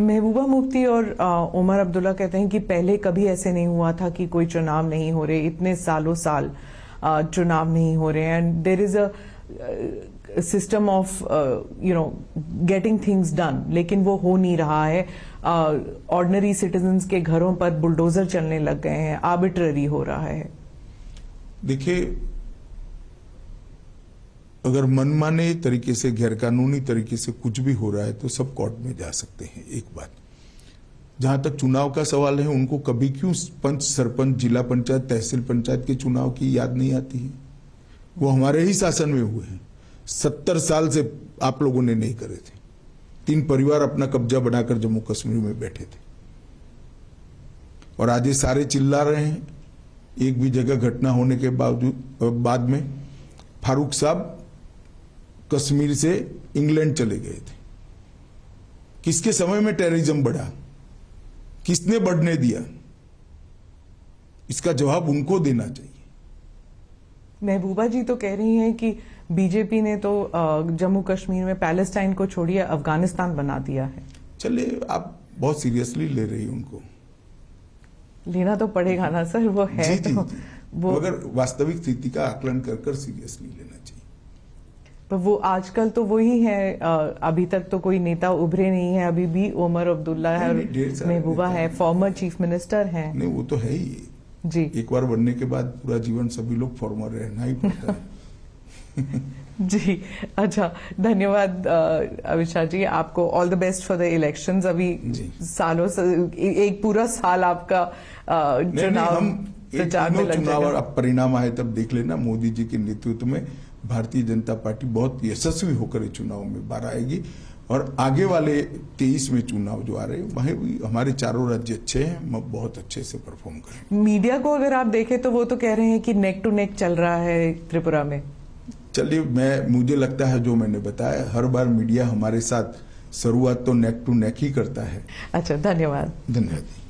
महबूबा मुफ्ती और उमर अब्दुल्ला कहते हैं कि पहले कभी ऐसे नहीं हुआ था कि कोई चुनाव नहीं हो रहे इतने सालों साल चुनाव नहीं हो रहे and there is a system of you know getting things done लेकिन वो हो नहीं रहा है ऑर्डनरी uh, सिटीजन्स के घरों पर बुलडोजर चलने लग गए हैं आर्बिट्ररी हो रहा है देखिए अगर मनमाने तरीके से गैरकानूनी तरीके से कुछ भी हो रहा है तो सब कोर्ट में जा सकते हैं एक बात जहां तक चुनाव का सवाल है उनको कभी क्यों पंच सरपंच जिला पंचायत तहसील पंचायत के चुनाव की याद नहीं आती है वो हमारे ही शासन में हुए हैं सत्तर साल से आप लोगों ने नहीं करे थे तीन परिवार अपना कब्जा बनाकर जम्मू कश्मीर में बैठे थे और आज ये सारे चिल्ला रहे हैं एक भी जगह घटना होने के बावजूद बाद में फारूक साहब कश्मीर से इंग्लैंड चले गए थे किसके समय में टेररिज्म बढ़ा किसने बढ़ने दिया इसका जवाब उनको देना चाहिए महबूबा जी तो कह रही हैं कि बीजेपी ने तो जम्मू कश्मीर में पैलेस्टाइन को छोड़िए अफगानिस्तान बना दिया है चले आप बहुत सीरियसली ले रही उनको लेना तो पड़ेगा ना सर वो है जी, जी, तो, जी, वो अगर वास्तविक स्थिति का आकलन कर कर सीरियसली लेना चाहिए तो वो आजकल तो वही है अभी तक तो कोई नेता उभरे नहीं है अभी भी उमर अब्दुल्ला है महबूबा है फॉर्मर चीफ मिनिस्टर है नहीं वो तो है ही जी एक बार बनने के बाद पूरा जीवन सभी लोग फॉर्मर रहना ही पड़ता है जी अच्छा धन्यवाद अमिशा जी आपको all the best for the election अभी सालों से एक पूरा साल आपका चुनाव चुनाव अब चुनाव परिणाम आए तब देख लेना मोदी जी के नेतृत्व में भारतीय जनता पार्टी बहुत यशस्वी होकर चुनाव में बाहर आएगी और आगे वाले तेईस में चुनाव जो आ रहे हैं वहीं हमारे चारों राज्य अच्छे हैं मैं बहुत अच्छे से परफॉर्म करें मीडिया को अगर आप देखें तो वो तो कह रहे हैं कि नेक टू नेक चल रहा है त्रिपुरा में चलिए मैं मुझे लगता है जो मैंने बताया हर बार मीडिया हमारे साथ शुरुआत तो नेक टू नेक ही करता है अच्छा धन्यवाद धन्यवाद